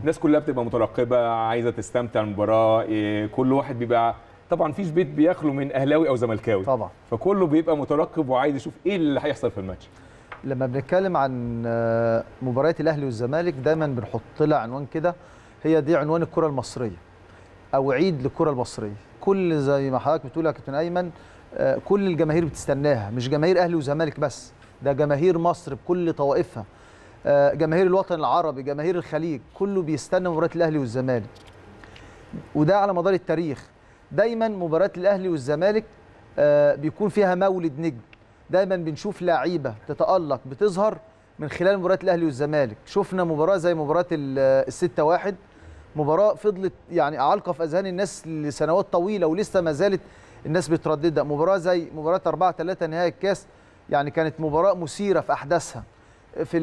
الناس كلها بتبقى مترقبه عايزه تستمتع المباراه إيه، كل واحد بيبقى طبعا فيش بيت بيخلو من اهلاوي او زملكاوي طبعا فكله بيبقى مترقب وعايز يشوف ايه اللي هيحصل في الماتش لما بنتكلم عن آه، مباراه الاهلي والزمالك دايما بنحط لها عنوان كده هي دي عنوان الكره المصريه او عيد للكره المصريه كل زي ما حضرتك بتقول يا كابتن ايمن آه، كل الجماهير بتستناها مش جماهير اهلي وزمالك بس ده جماهير مصر بكل طوائفها آه، جماهير الوطن العربي جماهير الخليج كله بيستنى مباراه الاهلي والزمالك وده على مدار التاريخ دايما مباراه الاهلي والزمالك آه، بيكون فيها مولد نجم دايما بنشوف لعيبه تتالق بتظهر من خلال مباراه الاهلي والزمالك شفنا مباراه زي مباراه آه، الستة واحد مباراه فضلت يعني عالقه في اذهان الناس لسنوات طويله ولسه ما زالت الناس بترددها مباراه زي مباراه 4 3 نهائي الكاس يعني كانت مباراه مثيره في احداثها في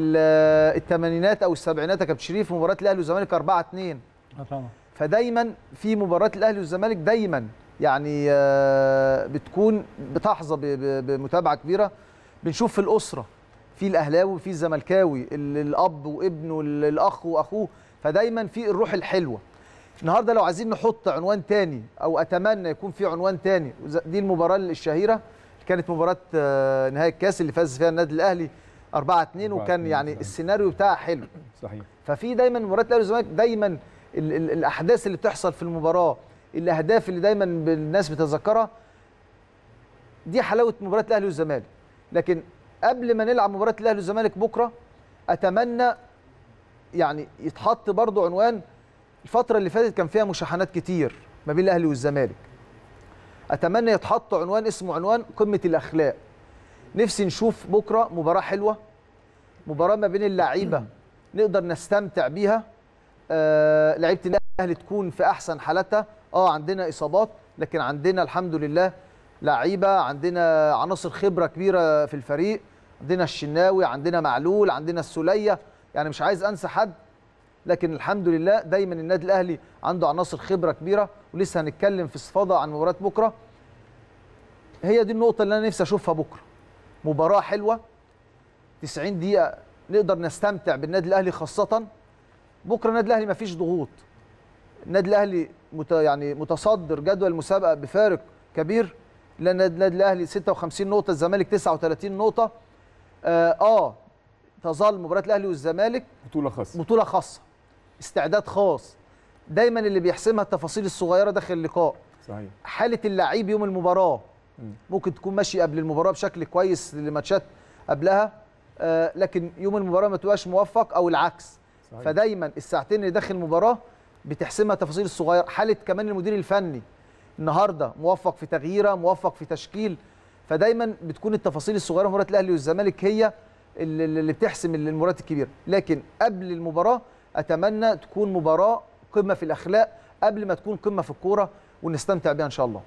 الثمانينات او السبعينات يا كابتن شريف مباراه الاهلي والزمالك 4 2 اه طبعا فدايما في مباراه الاهلي والزمالك دايما يعني آه، بتكون بتحظى بمتابعه كبيره بنشوف في الاسره في الاهلاوي وفي الزملكاوي الاب وابنه الاخ واخوه فدايما في الروح الحلوه النهارده لو عايزين نحط عنوان تاني او اتمنى يكون في عنوان تاني دي المباراه الشهيره كانت مباراه آه، نهائي الكاس اللي فاز فيها النادي الاهلي 4 2 وكان يعني صحيح. السيناريو بتاعها حلو صحيح ففي دايما مباراه الاهلي والزمالك دايما ال ال الاحداث اللي بتحصل في المباراه الاهداف اللي دايما الناس بتتذكرها دي حلاوه مباراه الاهلي والزمالك لكن قبل ما نلعب مباراه الاهلي والزمالك بكره اتمنى يعني يتحط برضه عنوان الفتره اللي فاتت كان فيها مشاحنات كتير ما بين الاهلي والزمالك اتمنى يتحط عنوان اسمه عنوان قمه الاخلاق نفسي نشوف بكره مباراه حلوه مباراه ما بين اللعيبه نقدر نستمتع بيها آه لعيبه الاهلي تكون في احسن حالتها اه عندنا اصابات لكن عندنا الحمد لله لعيبه عندنا عناصر خبره كبيره في الفريق عندنا الشناوي عندنا معلول عندنا السوليه يعني مش عايز انسى حد لكن الحمد لله دايما النادي الاهلي عنده عناصر خبره كبيره ولسه هنتكلم في استفاضه عن مباراه بكره هي دي النقطه اللي انا نفسي اشوفها بكره مباراه حلوه 90 دقيقه نقدر نستمتع بالنادي الاهلي خاصه بكره النادي الاهلي مفيش ضغوط النادي الاهلي مت يعني متصدر جدول المسابقه بفارق كبير لان النادي الاهلي 56 نقطه الزمالك 39 نقطه اه, آه تظل مباراه الاهلي والزمالك بطوله خاصه بطوله خاصه استعداد خاص دايما اللي بيحسمها التفاصيل الصغيره داخل اللقاء صحيح حاله اللعيب يوم المباراه ممكن تكون ماشي قبل المباراه بشكل كويس لماتشات قبلها آه، لكن يوم المباراه ما تبقاش موفق او العكس صحيح. فدايما الساعتين اللي داخل المباراه بتحسمها تفاصيل الصغيره حاله كمان المدير الفني النهارده موفق في تغييره موفق في تشكيل فدايما بتكون التفاصيل الصغيره مباراه الاهلي والزمالك هي اللي بتحسم المباريات الكبيره لكن قبل المباراه اتمنى تكون مباراه قمه في الاخلاق قبل ما تكون قمه في الكوره ونستمتع بها ان شاء الله